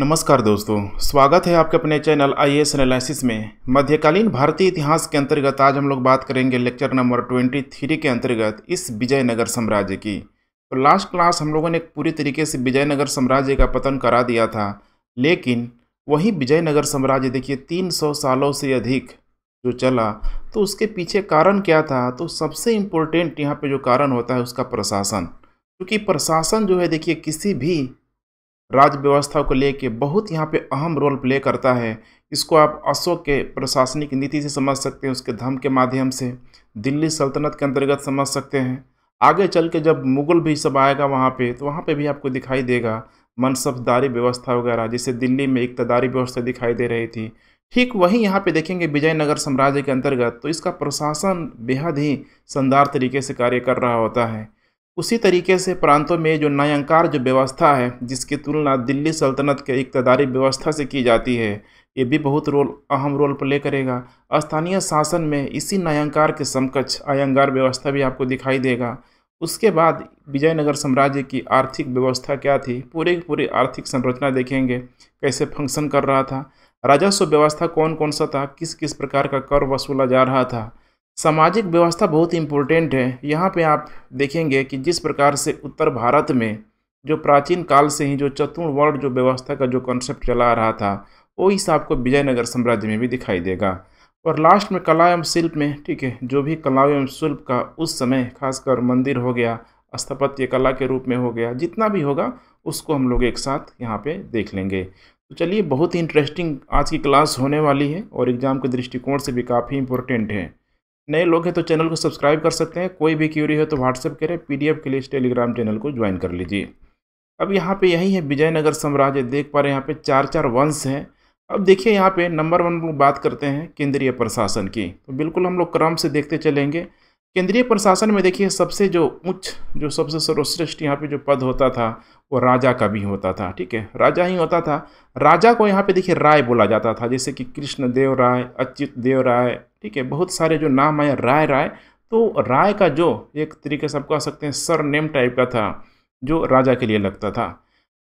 नमस्कार दोस्तों स्वागत है आपके अपने चैनल आई एस एनालिसिस में मध्यकालीन भारतीय इतिहास के अंतर्गत आज हम लोग बात करेंगे लेक्चर नंबर ट्वेंटी थ्री के अंतर्गत इस विजयनगर साम्राज्य की तो लास्ट क्लास हम लोगों ने पूरी तरीके से विजयनगर साम्राज्य का पतन करा दिया था लेकिन वही विजयनगर साम्राज्य देखिए तीन सौ सालों से अधिक जो चला तो उसके पीछे कारण क्या था तो सबसे इम्पोर्टेंट यहाँ पर जो कारण होता है उसका प्रशासन क्योंकि प्रशासन जो है देखिए किसी भी राज्य व्यवस्था को लेके बहुत यहाँ पे अहम रोल प्ले करता है इसको आप अशोक के प्रशासनिक नीति से समझ सकते हैं उसके धम के माध्यम से दिल्ली सल्तनत के अंतर्गत समझ सकते हैं आगे चल के जब मुगल भी सब आएगा वहाँ पे तो वहाँ पे भी आपको दिखाई देगा मनसबदारी व्यवस्था वगैरह जैसे दिल्ली में इकतदारी व्यवस्था दिखाई दे रही थी ठीक वहीं यहाँ पे देखेंगे विजयनगर साम्राज्य के अंतर्गत तो इसका प्रशासन बेहद ही शानदार तरीके से कार्य कर रहा होता है उसी तरीके से प्रांतों में जो नयंकार जो व्यवस्था है जिसकी तुलना दिल्ली सल्तनत के इकतदारी व्यवस्था से की जाती है ये भी बहुत रोल अहम रोल प्ले करेगा स्थानीय शासन में इसी नयंकार के समकक्ष आयंगार व्यवस्था भी आपको दिखाई देगा उसके बाद विजयनगर साम्राज्य की आर्थिक व्यवस्था क्या थी पूरे की पूरी आर्थिक संरचना देखेंगे कैसे फंक्शन कर रहा था राजस्व व्यवस्था कौन कौन सा था किस किस प्रकार का कर वसूला जा रहा था सामाजिक व्यवस्था बहुत इम्पोर्टेंट है यहाँ पे आप देखेंगे कि जिस प्रकार से उत्तर भारत में जो प्राचीन काल से ही जो चतुर्ण वर्ण जो व्यवस्था का जो कॉन्सेप्ट चला आ रहा था वो इस आपको विजयनगर साम्राज्य में भी दिखाई देगा और लास्ट में कला एवं शिल्प में ठीक है जो भी कला एवं शिल्प का उस समय खासकर मंदिर हो गया स्थापत्य कला के रूप में हो गया जितना भी होगा उसको हम लोग एक साथ यहाँ पे देख लेंगे तो चलिए बहुत ही इंटरेस्टिंग आज की क्लास होने वाली है और एग्ज़ाम के दृष्टिकोण से भी काफ़ी इम्पोर्टेंट है नए लोग हैं तो चैनल को सब्सक्राइब कर सकते हैं कोई भी क्यूरी हो तो व्हाट्सएप करें पीडीएफ के लिए टेलीग्राम चैनल को ज्वाइन कर लीजिए अब यहाँ पे यही है विजयनगर साम्राज्य देख पा रहे हैं यहाँ पे चार चार वंश हैं अब देखिए यहाँ पे नंबर वन लोग बात करते हैं केंद्रीय प्रशासन की तो बिल्कुल हम लोग क्रम से देखते चलेंगे केंद्रीय प्रशासन में देखिए सबसे जो उच्च जो सबसे सर्वश्रेष्ठ यहाँ पे जो पद होता था वो राजा का भी होता था ठीक है राजा ही होता था राजा को यहाँ पे देखिए राय बोला जाता था जैसे कि कृष्ण देव राय अच्युत देव राय ठीक है बहुत सारे जो नाम आए राय राय तो राय का जो एक तरीके से आप कह सकते हैं सर नेम टाइप का था जो राजा के लिए लगता था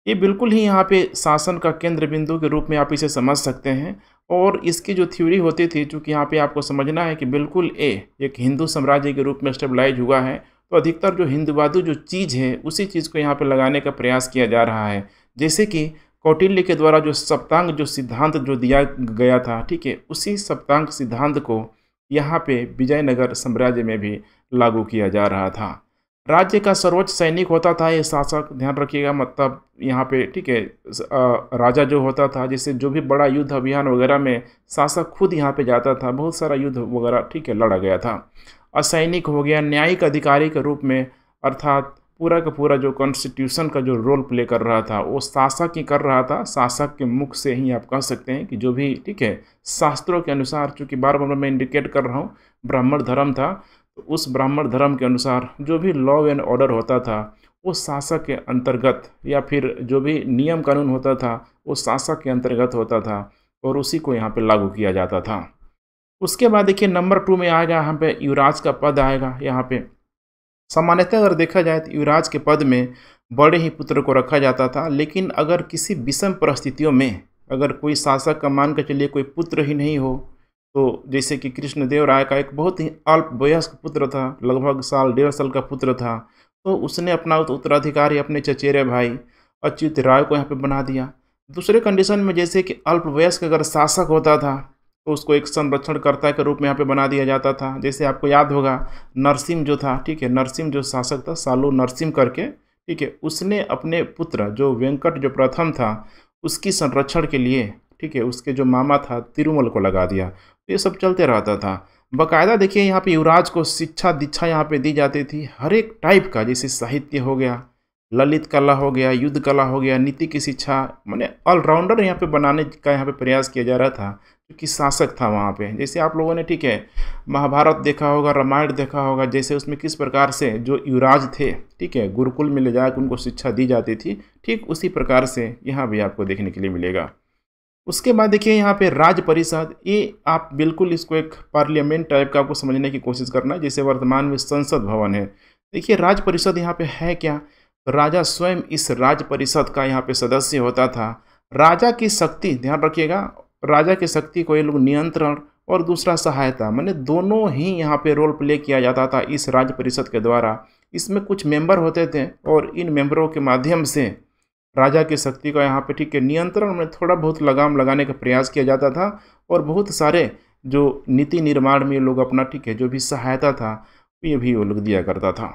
ये बिल्कुल ही यहाँ पे शासन का केंद्र बिंदु के रूप में आप इसे समझ सकते हैं और इसकी जो थ्योरी होती थी चूँकि यहाँ पे आपको समझना है कि बिल्कुल ए एक हिंदू साम्राज्य के रूप में स्टेबलाइज हुआ है तो अधिकतर जो हिंदुवादू जो चीज़ है उसी चीज़ को यहाँ पर लगाने का प्रयास किया जा रहा है जैसे कि कौटिल्य के द्वारा जो सप्तांग जो सिद्धांत जो दिया गया था ठीक है उसी सप्तांग सिद्धांत को यहाँ पे विजयनगर साम्राज्य में भी लागू किया जा रहा था राज्य का सर्वोच्च सैनिक होता था ये शासक ध्यान रखिएगा मतलब यहाँ पे ठीक है राजा जो होता था जैसे जो भी बड़ा युद्ध अभियान वगैरह में शासक खुद यहाँ पे जाता था बहुत सारा युद्ध वगैरह ठीक है लड़ा गया था असैनिक हो गया न्यायिक अधिकारी के रूप में अर्थात पूरा का पूरा जो कॉन्स्टिट्यूशन का जो रोल प्ले कर रहा था वो शासक ही कर रहा था शासक के मुख से ही आप कह सकते हैं कि जो भी ठीक है शास्त्रों के अनुसार चूँकि बार बार मैं इंडिकेट कर रहा हूँ ब्राह्मण धर्म था तो उस ब्राह्मण धर्म के अनुसार जो भी लॉ एंड ऑर्डर होता था वो शासक के अंतर्गत या फिर जो भी नियम कानून होता था वो शासक के अंतर्गत होता था और उसी को यहाँ पे लागू किया जाता था उसके बाद देखिए नंबर टू में आएगा यहाँ पे युवराज का पद आएगा यहाँ पे सामान्यतः अगर देखा जाए तो युवराज के पद में बड़े ही पुत्र को रखा जाता था लेकिन अगर किसी विषम परिस्थितियों में अगर कोई शासक का मान कर चलिए कोई पुत्र ही नहीं हो तो जैसे कि कृष्णदेव राय का एक बहुत ही अल्प वयस्क पुत्र था लगभग साल डेढ़ साल का पुत्र था तो उसने अपना उत्तराधिकारी अपने चचेरे भाई अच्युत राय को यहाँ पे बना दिया दूसरे कंडीशन में जैसे कि अल्प वयस्क अगर शासक होता था तो उसको एक संरक्षणकर्ता के रूप में यहाँ पे बना दिया जाता था जैसे आपको याद होगा नरसिम जो था ठीक है नरसिम जो शासक था सालू नरसिम करके ठीक है उसने अपने पुत्र जो वेंकट जो प्रथम था उसकी संरक्षण के लिए ठीक है उसके जो मामा था तिरुमल को लगा दिया तो ये सब चलते रहता था बाकायदा देखिए यहाँ पे युवराज को शिक्षा दीक्षा यहाँ पे दी जाती थी हर एक टाइप का जैसे साहित्य हो गया ललित कला हो गया युद्ध कला हो गया नीति की शिक्षा मैंने ऑलराउंडर यहाँ पे बनाने का यहाँ पे प्रयास किया जा रहा था क्योंकि शासक था वहाँ पे जैसे आप लोगों ने ठीक है महाभारत देखा होगा रामायण देखा होगा जैसे उसमें किस प्रकार से जो युवराज थे ठीक है गुरुकुल में ले जाकर उनको शिक्षा दी जाती थी ठीक उसी प्रकार से यहाँ भी आपको देखने के लिए मिलेगा उसके बाद देखिए यहाँ पे राज्य परिषद ये आप बिल्कुल इसको एक पार्लियामेंट टाइप का आपको समझने की कोशिश करना है जैसे वर्तमान में संसद भवन है देखिए राज्य परिषद यहाँ पे है क्या राजा स्वयं इस राज्य परिषद का यहाँ पे सदस्य होता था राजा की शक्ति ध्यान रखिएगा राजा की शक्ति को ये लोग नियंत्रण और दूसरा सहायता मैंने दोनों ही यहाँ पे रोल प्ले किया जाता था इस राज्य परिषद के द्वारा इसमें कुछ मेंबर होते थे और इन मेंबरों के माध्यम से राजा की शक्ति का यहाँ पे ठीक है नियंत्रण में थोड़ा बहुत लगाम लगाने का प्रयास किया जाता था और बहुत सारे जो नीति निर्माण में ये लोग अपना ठीक है जो भी सहायता था ये भी वो लोग दिया करता था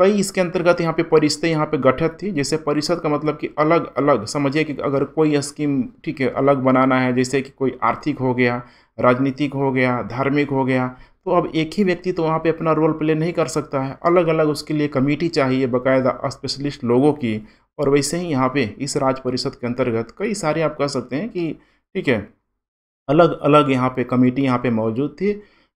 कई इसके अंतर्गत यहाँ पे परिषदें यहाँ पे गठित थी जैसे परिषद का मतलब कि अलग अलग समझिए कि अगर कोई स्कीम ठीक है अलग बनाना है जैसे कि कोई आर्थिक हो गया राजनीतिक हो गया धार्मिक हो गया तो अब एक ही व्यक्ति तो वहाँ पे अपना रोल प्ले नहीं कर सकता है अलग अलग उसके लिए कमेटी चाहिए बाकायदा स्पेशलिस्ट लोगों की और वैसे ही यहाँ पे इस राज्य परिषद के अंतर्गत कई सारे आप कह सकते हैं कि ठीक है अलग अलग यहाँ पे कमेटी यहाँ पे मौजूद थी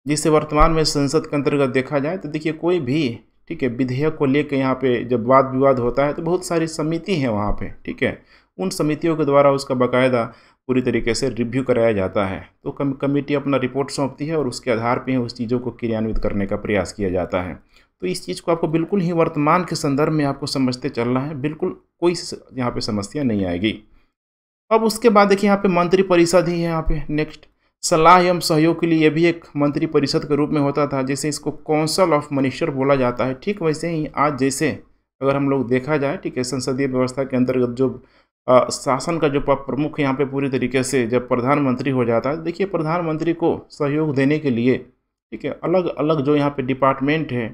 जिसे वर्तमान में संसद के अंतर्गत देखा जाए तो देखिए कोई भी ठीक है विधेयक को लेकर यहाँ पे जब वाद विवाद होता है तो बहुत सारी समिति हैं वहाँ पे ठीक है उन समितियों के द्वारा उसका बाकायदा पूरी तरीके से रिव्यू कराया जाता है तो कम कमेटी अपना रिपोर्ट सौंपती है और उसके आधार पर उस चीज़ों को क्रियान्वित करने का प्रयास किया जाता है तो इस चीज़ को आपको बिल्कुल ही वर्तमान के संदर्भ में आपको समझते चलना है बिल्कुल कोई यहाँ पे समस्या नहीं आएगी अब उसके बाद देखिए यहाँ पे मंत्रिपरिषद ही है यहाँ पे नेक्स्ट सलाह एवं सहयोग के लिए यह भी एक मंत्री परिषद के रूप में होता था जैसे इसको काउंसिल ऑफ मिनिस्टर बोला जाता है ठीक वैसे ही आज जैसे अगर हम लोग देखा जाए ठीक है संसदीय व्यवस्था के अंतर्गत जो आ, शासन का जो प्रमुख यहाँ पे पूरी तरीके से जब प्रधानमंत्री हो जाता है देखिए प्रधानमंत्री को सहयोग देने के लिए ठीक है अलग अलग जो यहाँ पे डिपार्टमेंट है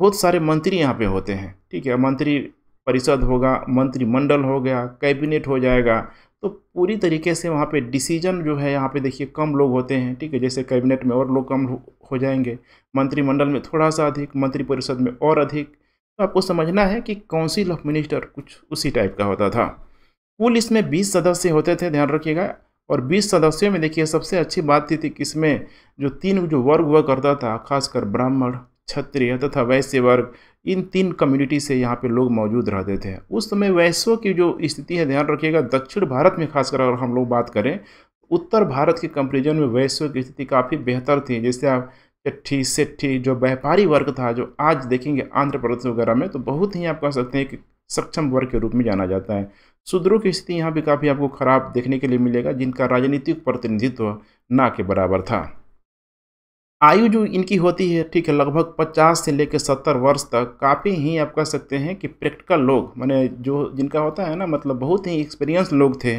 बहुत सारे मंत्री यहाँ पे होते हैं ठीक है मंत्री परिषद होगा मंत्रिमंडल हो गया कैबिनेट हो जाएगा तो पूरी तरीके से वहाँ पे डिसीजन जो है यहाँ पे देखिए कम लोग होते हैं ठीक है जैसे कैबिनेट में और लोग कम हो जाएंगे मंत्रिमंडल में थोड़ा सा अधिक मंत्री परिषद में और अधिक तो आपको समझना है कि काउंसिल ऑफ मिनिस्टर कुछ उसी टाइप का होता था कुल इसमें बीस सदस्य होते थे ध्यान रखिएगा और 20 सदस्यों में देखिए सबसे अच्छी बात थी, थी कि इसमें जो तीन जो वर्ग हुआ करता था खासकर ब्राह्मण क्षत्रिय तथा वैश्य वर्ग इन तीन कम्युनिटी से यहाँ पे लोग मौजूद रहते थे उस समय वैश्यों की जो स्थिति है ध्यान रखिएगा दक्षिण भारत में खासकर अगर हम लोग बात करें उत्तर भारत के कंपेरिजन में वैश्यों की स्थिति काफ़ी बेहतर थी जैसे आप चट्ठी सेट्ठी जो व्यापारी वर्ग था जो आज देखेंगे आंध्र प्रदेश वगैरह में तो बहुत ही आप कह सकते हैं कि सक्षम वर्ग के रूप में जाना जाता है शूद्रों की स्थिति यहाँ भी काफ़ी आपको खराब देखने के लिए मिलेगा जिनका राजनीतिक प्रतिनिधित्व ना के बराबर था आयु जो इनकी होती है ठीक है लगभग 50 से लेकर 70 वर्ष तक काफ़ी ही आप कह सकते हैं कि प्रैक्टिकल लोग मैंने जो जिनका होता है ना मतलब बहुत ही एक्सपीरियंस लोग थे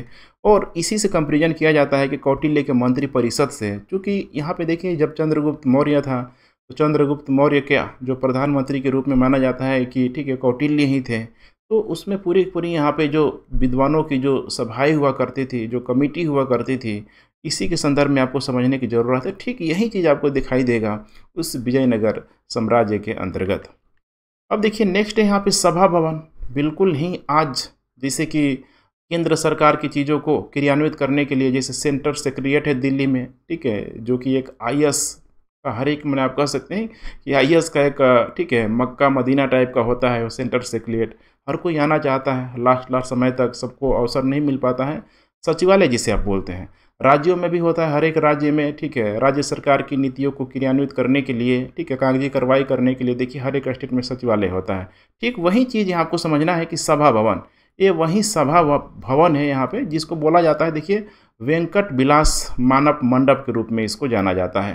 और इसी से कंपेरिजन किया जाता है कि कौटिल्य के मंत्री परिषद से चूँकि यहाँ पे देखिए जब चंद्रगुप्त मौर्य था तो चंद्रगुप्त मौर्य क्या जो प्रधानमंत्री के रूप में माना जाता है कि ठीक है कौटिल्य ही थे तो उसमें पूरी पूरी यहाँ पे जो विद्वानों की जो सभाएं हुआ करती थी जो कमेटी हुआ करती थी इसी के संदर्भ में आपको समझने की ज़रूरत है ठीक यही चीज़ आपको दिखाई देगा उस विजयनगर साम्राज्य के अंतर्गत अब देखिए नेक्स्ट है यहाँ पे सभा भवन बिल्कुल ही आज जैसे कि केंद्र सरकार की चीज़ों को क्रियान्वित करने के लिए जैसे सेंटर क्रिएट है दिल्ली में ठीक है जो कि एक आई का हर एक मैंने आप कह सकते हैं कि आई का एक ठीक है मक्का मदीना टाइप का होता है वो सेंटर क्रिएट हर कोई आना चाहता है लास्ट लास्ट समय तक सबको अवसर नहीं मिल पाता है सचिवालय जिसे आप बोलते हैं राज्यों में भी होता है हर एक राज्य में ठीक है राज्य सरकार की नीतियों को क्रियान्वित करने के लिए ठीक है कागजी कार्रवाई करने के लिए देखिए हर एक स्टेट में सचिवालय होता है ठीक वही चीज़ यहाँ आपको समझना है कि सभा भवन ये वही सभा भवन है यहाँ पे जिसको बोला जाता है देखिए वेंकट विलास मानव मंडप के रूप में इसको जाना जाता है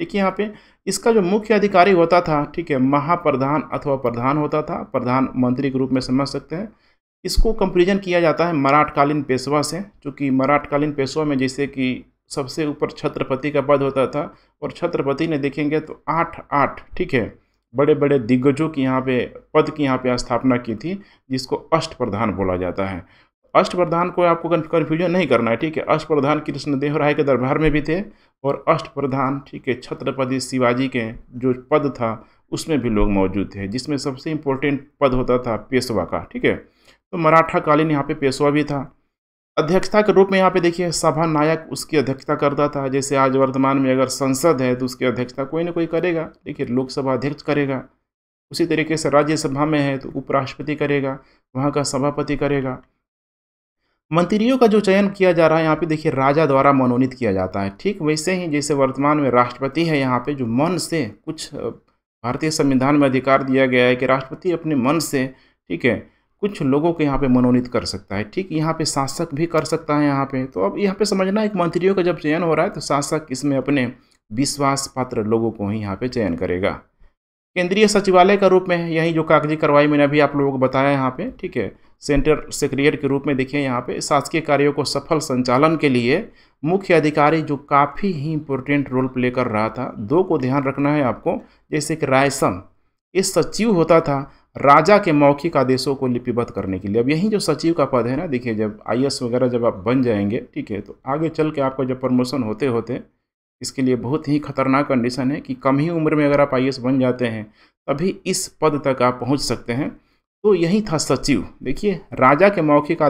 देखिए यहाँ पे इसका जो मुख्य अधिकारी होता था ठीक है महाप्रधान अथवा प्रधान होता था प्रधान मंत्री के रूप में समझ सकते हैं इसको कंपेरिजन किया जाता है मराठकालीन पेशवा से क्योंकि मराठकालीन पेशवा में जैसे कि सबसे ऊपर छत्रपति का पद होता था और छत्रपति ने देखेंगे तो आठ आठ ठीक है बड़े बड़े दिग्गजों की यहाँ पे पद की यहाँ पे स्थापना की थी जिसको अष्ट प्रधान बोला जाता है अष्ट प्रधान को आपको कन्फ्यूजन नहीं करना है ठीक है अष्ट प्रधान कृष्णदेव राय के दरबार में भी थे और अष्ट प्रधान ठीक है छत्रपति शिवाजी के जो पद था उसमें भी लोग मौजूद थे जिसमें सबसे इम्पोर्टेंट पद होता था पेशवा का ठीक है तो मराठा कालीन यहाँ पे पेशवा भी था अध्यक्षता के रूप में यहाँ पे देखिए सभा नायक उसकी अध्यक्षता करता था जैसे आज वर्तमान में अगर संसद है तो उसकी अध्यक्षता कोई ना कोई करेगा देखिए लोकसभा अध्यक्ष करेगा उसी तरीके से राज्यसभा में है तो उपराष्ट्रपति करेगा वहाँ का सभापति करेगा मंत्रियों का जो चयन किया जा रहा है यहाँ पे देखिए राजा द्वारा मनोनीत किया जाता है ठीक वैसे ही जैसे वर्तमान में राष्ट्रपति है यहाँ पे जो मन से कुछ भारतीय संविधान में अधिकार दिया गया है कि राष्ट्रपति अपने मन से ठीक है कुछ लोगों को यहाँ पे मनोनीत कर सकता है ठीक यहाँ पे शासक भी कर सकता है यहाँ पे तो अब यहाँ पे समझना एक मंत्रियों का जब चयन हो रहा है तो शासक इसमें अपने विश्वास पात्र लोगों को ही यहाँ पे चयन करेगा केंद्रीय सचिवालय का रूप में यही जो कागजी कार्रवाई मैंने अभी आप लोगों को बताया यहाँ पे ठीक है सेंटर सेक्रेटरी के रूप में देखिए यहाँ पे शासकीय कार्यों को सफल संचालन के लिए मुख्य अधिकारी जो काफ़ी ही इम्पोर्टेंट रोल प्ले कर रहा था दो को ध्यान रखना है आपको जैसे कि रायसम ये सचिव होता था राजा के मौखिक आदेशों को लिपिबद्ध करने के लिए अब यही जो सचिव का पद है ना देखिए जब आई वगैरह जब आप बन जाएंगे ठीक है तो आगे चल के आपको जब प्रमोशन होते होते इसके लिए बहुत ही खतरनाक कंडीशन है कि कम ही उम्र में अगर आप आई बन जाते हैं तभी इस पद तक आप पहुंच सकते हैं तो यही था सचिव देखिए राजा के मौखिक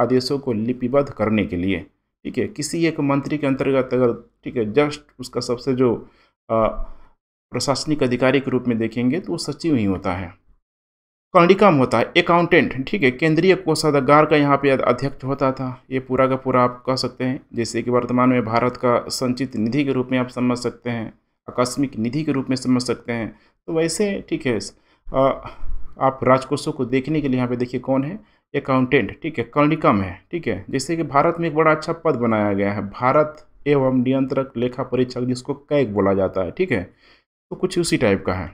आदेशों को लिपिबद्ध करने के लिए ठीक है किसी एक मंत्री के अंतर्गत अगर ठीक है जस्ट उसका सबसे जो आ, प्रशासनिक अधिकारी के रूप में देखेंगे तो वो सचिव ही होता है कणिका में होता है अकाउंटेंट ठीक है केंद्रीय कोषागार का यहाँ पे अध्यक्ष होता था ये पूरा का पूरा आप कह सकते हैं जैसे कि वर्तमान में भारत का संचित निधि के रूप में आप समझ सकते हैं आकस्मिक निधि के रूप में समझ सकते हैं तो वैसे ठीक है आप राजकोषों को देखने के लिए यहाँ पे देखिए कौन है अकाउंटेंट ठीक है कर्णिकम है ठीक है जैसे कि भारत में एक बड़ा अच्छा पद बनाया गया है भारत एवं नियंत्रक लेखा परीक्षक जिसको कैग बोला जाता है ठीक है तो कुछ उसी टाइप का है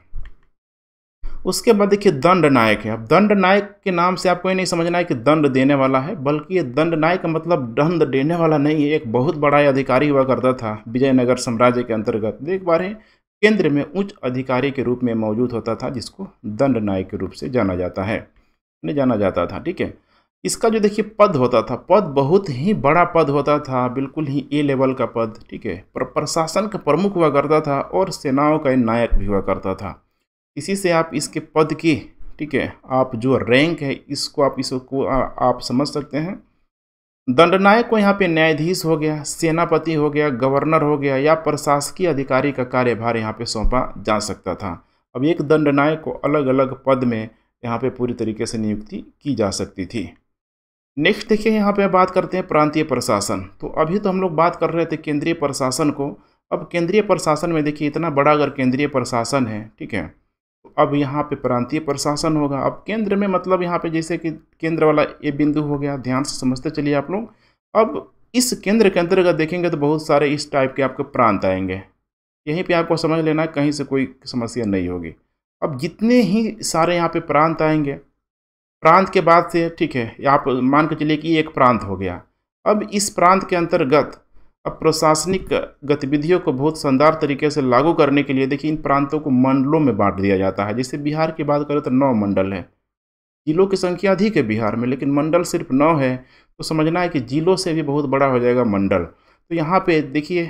उसके बाद देखिए दंड नायक है अब दंड नायक के नाम से आपको ये नहीं समझना है कि दंड देने वाला है बल्कि ये दंड नायक मतलब दंड देने वाला नहीं है एक बहुत बड़ा अधिकारी हुआ करता था विजयनगर साम्राज्य के अंतर्गत देख पा रहे हैं केंद्र में उच्च अधिकारी के रूप में मौजूद होता था जिसको दंड नायक के रूप से जाना जाता है जाना जाता था ठीक है इसका जो देखिए पद होता था पद बहुत ही बड़ा पद होता था बिल्कुल ही ए लेवल का पद ठीक है पर प्रशासन का प्रमुख हुआ करता था और सेनाओं का नायक भी हुआ करता था इसी से आप इसके पद की ठीक है आप जो रैंक है इसको आप इसको आ, आप समझ सकते हैं दंडनायक को यहाँ पे न्यायाधीश हो गया सेनापति हो गया गवर्नर हो गया या प्रशासकीय अधिकारी का कार्यभार यहाँ पे सौंपा जा सकता था अब एक दंडनायक को अलग अलग पद में यहाँ पे पूरी तरीके से नियुक्ति की जा सकती थी नेक्स्ट देखिए यहाँ पे बात करते हैं प्रांतीय प्रशासन तो अभी तो हम लोग बात कर रहे थे केंद्रीय प्रशासन को अब केंद्रीय प्रशासन में देखिए इतना बड़ा अगर केंद्रीय प्रशासन है ठीक है अब यहाँ पे प्रांतीय प्रशासन होगा अब केंद्र में मतलब यहाँ पे जैसे कि केंद्र वाला ये बिंदु हो गया ध्यान से समझते चलिए आप लोग अब इस केंद्र के अंतर्गत देखेंगे तो बहुत सारे इस टाइप के आपके प्रांत आएंगे यहीं पे आपको समझ लेना कहीं से कोई समस्या नहीं होगी अब जितने ही सारे यहाँ पे प्रांत आएंगे प्रांत के बाद से ठीक है आप मान के चलिए कि एक प्रांत हो गया अब इस प्रांत के अंतर्गत अब प्रशासनिक गतिविधियों को बहुत शानदार तरीके से लागू करने के लिए देखिए इन प्रांतों को मंडलों में बांट दिया जाता है जैसे बिहार की बात करें तो नौ मंडल है जिलों की संख्या अधिक है बिहार में लेकिन मंडल सिर्फ नौ है तो समझना है कि जिलों से भी बहुत बड़ा हो जाएगा मंडल तो यहाँ पे देखिए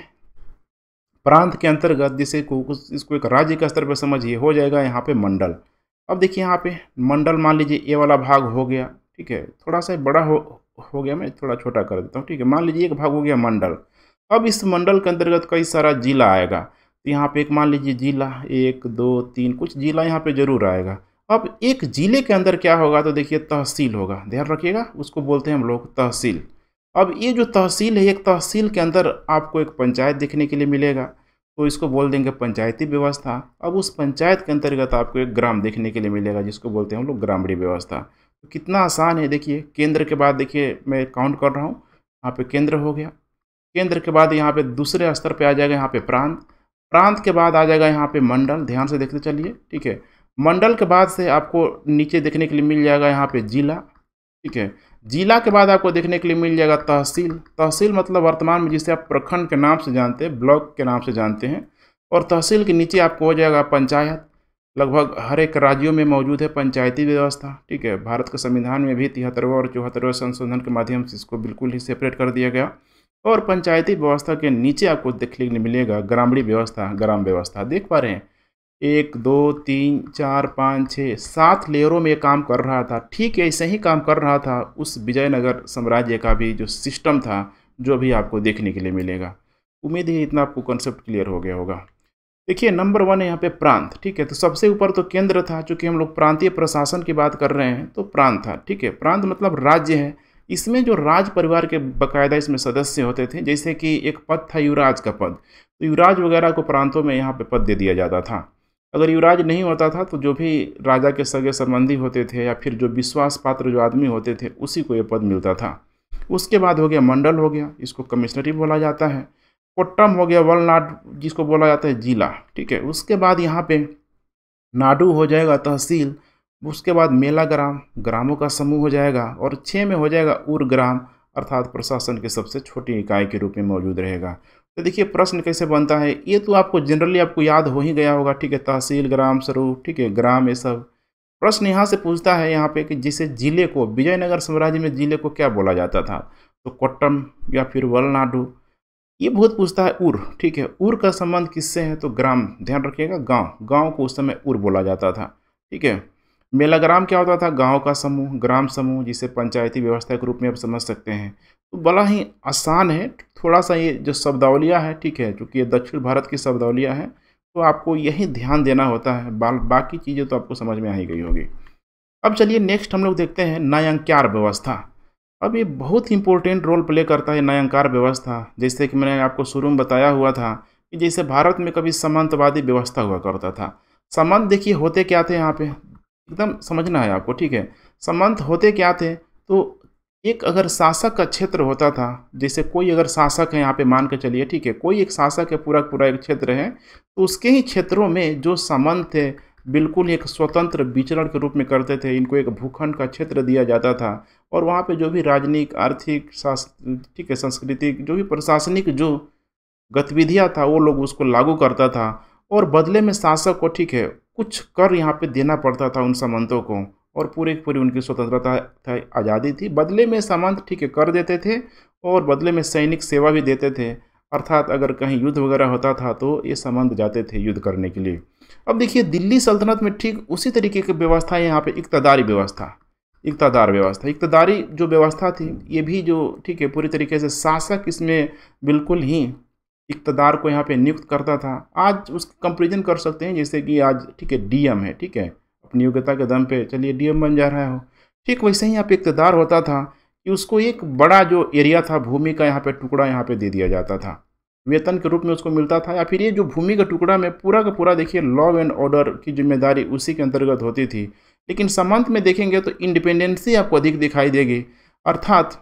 प्रांत के अंतर्गत जिसे इसको एक राज्य के स्तर पर समझिए हो जाएगा यहाँ पे मंडल अब देखिए यहाँ पे मंडल मान लीजिए ये वाला भाग हो गया ठीक है थोड़ा सा बड़ा हो हो गया मैं थोड़ा छोटा कर देता हूँ ठीक है मान लीजिए एक भाग हो गया मंडल अब इस मंडल के अंतर्गत कई सारा जिला आएगा तो यहाँ पे एक मान लीजिए जिला एक दो तीन कुछ जिला यहाँ पे जरूर आएगा अब एक ज़िले के अंदर क्या होगा तो देखिए तहसील होगा ध्यान रखिएगा उसको बोलते हैं हम लोग तहसील अब ये जो तहसील है एक तहसील के अंदर आपको एक पंचायत देखने के लिए मिलेगा तो इसको बोल देंगे पंचायती व्यवस्था अब उस पंचायत के अंतर्गत आपको एक ग्राम देखने के लिए मिलेगा जिसको बोलते हैं हम लोग ग्रामीण व्यवस्था तो कितना आसान है देखिए केंद्र के बाद देखिए मैं काउंट कर रहा हूँ यहाँ पे केंद्र हो गया केंद्र के बाद यहाँ पे दूसरे स्तर पे आ जाएगा यहाँ पे प्रांत प्रांत के बाद आ जाएगा यहाँ पे मंडल ध्यान से देखते चलिए ठीक है मंडल के बाद से आपको नीचे देखने के लिए मिल जाएगा यहाँ पे जिला ठीक है जिला के बाद आपको देखने के लिए मिल जाएगा तहसील तहसील मतलब वर्तमान में जिसे आप प्रखंड के नाम से जानते हैं ब्लॉक के नाम से जानते हैं और तहसील के नीचे आपको हो जाएगा पंचायत लगभग हर एक राज्यों में मौजूद है पंचायती व्यवस्था ठीक है भारत के संविधान में भी तिहत्तरवा और चौहत्तरवा संशोधन के माध्यम से इसको बिल्कुल ही सेपरेट कर दिया गया और पंचायती व्यवस्था के नीचे आपको देखने के मिलेगा ग्रामीण व्यवस्था ग्राम व्यवस्था देख पा रहे हैं एक दो तीन चार पाँच छः सात लेयरों में काम कर रहा था ठीक ऐसे ही काम कर रहा था उस विजयनगर साम्राज्य का भी जो सिस्टम था जो भी आपको देखने के लिए मिलेगा उम्मीद है इतना आपको कॉन्सेप्ट क्लियर हो गया होगा देखिए नंबर वन है यहाँ पे प्रांत ठीक है तो सबसे ऊपर तो केंद्र था चूँकि हम लोग प्रांतीय प्रशासन की बात कर रहे हैं तो प्रांत था ठीक है प्रांत मतलब राज्य है इसमें जो राज परिवार के बकायदा इसमें सदस्य होते थे जैसे कि एक पद था युवराज का पद तो युवराज वगैरह को प्रांतों में यहाँ पे पद दे दिया जाता था अगर युवराज नहीं होता था तो जो भी राजा के सगे संबंधी होते थे या फिर जो विश्वास पात्र जो आदमी होते थे उसी को ये पद मिलता था उसके बाद हो गया मंडल हो गया इसको कमिश्नरी बोला जाता है कोट्टम हो गया वलनाड जिसको बोला जाता है जिला ठीक है उसके बाद यहाँ पे नाडू हो जाएगा तहसील उसके बाद मेला ग्राम ग्रामों का समूह हो जाएगा और छः में हो जाएगा उर ग्राम अर्थात प्रशासन के सबसे छोटी इकाई के रूप में मौजूद रहेगा तो देखिए प्रश्न कैसे बनता है ये तो आपको जनरली आपको याद हो ही गया होगा ठीक है तहसील ग्राम स्वरूप ठीक है ग्राम ये सब प्रश्न यहाँ से पूछता है यहाँ पे कि जिसे जिले को विजयनगर साम्राज्य में जिले को क्या बोला जाता था तो कोट्टम या फिर वलनाडु ये बहुत पूछता है उर ठीक है उर का संबंध किससे है तो ग्राम ध्यान रखिएगा गांव गांव को उस समय उर बोला जाता था ठीक है मेला ग्राम क्या होता था गांव का समूह ग्राम समूह जिसे पंचायती व्यवस्था के रूप में आप समझ सकते हैं तो बड़ा ही आसान है थोड़ा सा ये जो शब्दावलियाँ है ठीक है चूँकि ये दक्षिण भारत की शब्दावलियाँ हैं तो आपको यही ध्यान देना होता है बाकी चीज़ें तो आपको समझ में आ ही गई होगी अब चलिए नेक्स्ट हम लोग देखते हैं नयंकार व्यवस्था अब ये बहुत इंपॉर्टेंट रोल प्ले करता है नयंकार व्यवस्था जैसे कि मैंने आपको शुरू में बताया हुआ था कि जैसे भारत में कभी सामंतवादी व्यवस्था हुआ करता था सामंत देखिए होते क्या थे यहाँ पे एकदम समझना है आपको ठीक है संबंध होते क्या थे तो एक अगर शासक का क्षेत्र होता था जैसे कोई अगर शासक है यहाँ पे मान के चलिए ठीक है कोई एक शासक है पूरा पूरा एक क्षेत्र है तो उसके ही क्षेत्रों में जो संबंध थे बिल्कुल एक स्वतंत्र विचरण के रूप में करते थे इनको एक भूखंड का क्षेत्र दिया जाता था और वहाँ पे जो भी राजनीतिक आर्थिक ठीक है सांस्कृतिक जो भी प्रशासनिक जो गतिविधियाँ था वो लोग उसको लागू करता था और बदले में शासक को ठीक है कुछ कर यहाँ पे देना पड़ता था उन सामंतों को और पूरे पूरी उनकी स्वतंत्रता था आज़ादी थी बदले में सामंत ठीक है कर देते थे और बदले में सैनिक सेवा भी देते थे अर्थात अगर कहीं युद्ध वगैरह होता था तो ये सामंत जाते थे युद्ध करने के लिए अब देखिए दिल्ली सल्तनत में ठीक उसी तरीके की व्यवस्था है यहाँ पर इकतदारी व्यवस्था इकतदार व्यवस्था इकतदारी जो व्यवस्था थी ये भी जो ठीक है पूरी तरीके से शासक इसमें बिल्कुल ही इकतदार को यहाँ पे नियुक्त करता था आज उस कंपेरिजन कर सकते हैं जैसे कि आज ठीक है डीएम है ठीक है अपनी योग्यता के दम पे चलिए डीएम बन जा रहा हो ठीक वैसे ही यहाँ पे इकतदार होता था कि उसको एक बड़ा जो एरिया था भूमि का यहाँ पे टुकड़ा यहाँ पे दे दिया जाता था वेतन के रूप में उसको मिलता था या फिर ये जो भूमि का टुकड़ा में पूरा का पूरा देखिए लॉ एंड ऑर्डर की जिम्मेदारी उसी के अंतर्गत होती थी लेकिन समंत में देखेंगे तो इंडिपेंडेंसी आपको अधिक दिखाई देगी अर्थात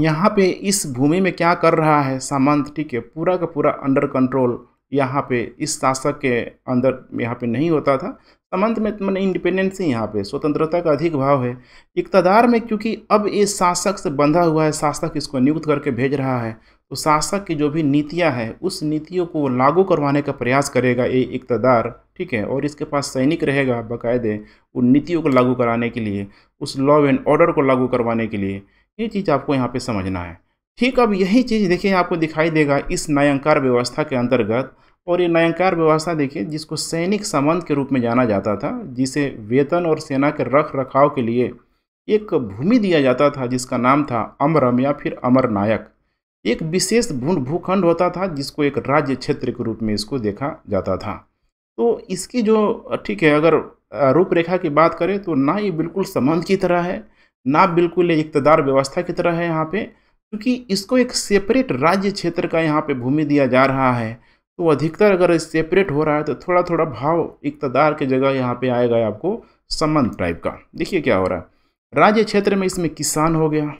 यहाँ पे इस भूमि में क्या कर रहा है सामंत ठीक है पूरा का पूरा अंडर कंट्रोल यहाँ पे इस शासक के अंदर यहाँ पे नहीं होता था सामंत में मैंने इंडिपेंडेंस ही यहाँ पे स्वतंत्रता का अधिक भाव है इकतदार में क्योंकि अब ये शासक से बंधा हुआ है शासक इसको नियुक्त करके भेज रहा है तो शासक की जो भी नीतियाँ हैं उस नीतियों को लागू करवाने का प्रयास करेगा ये इकतदार ठीक है और इसके पास सैनिक रहेगा बाकायदे उन नीतियों को लागू कराने के लिए उस लॉ एंड ऑर्डर को लागू करवाने के लिए ये चीज़ आपको यहाँ पे समझना है ठीक अब यही चीज़ देखिए आपको दिखाई देगा इस नयंकार व्यवस्था के अंतर्गत और ये नयंकार व्यवस्था देखिए जिसको सैनिक संबंध के रूप में जाना जाता था जिसे वेतन और सेना के रख रखाव के लिए एक भूमि दिया जाता था जिसका नाम था अमरम या फिर अमर नायक एक विशेष भूखंड होता था जिसको एक राज्य क्षेत्र के रूप में इसको देखा जाता था तो इसकी जो ठीक है अगर रूपरेखा की बात करें तो ना ये बिल्कुल संबंध की तरह है ना बिल्कुल इकतदार व्यवस्था की तरह है यहाँ पे क्योंकि इसको एक सेपरेट राज्य क्षेत्र का यहाँ पे भूमि दिया जा रहा है तो अधिकतर अगर सेपरेट हो रहा है तो थोड़ा थोड़ा भाव इकतदार की जगह यहाँ पे आएगा आपको संबंध टाइप का देखिए क्या हो रहा है राज्य क्षेत्र में इसमें किसान हो गया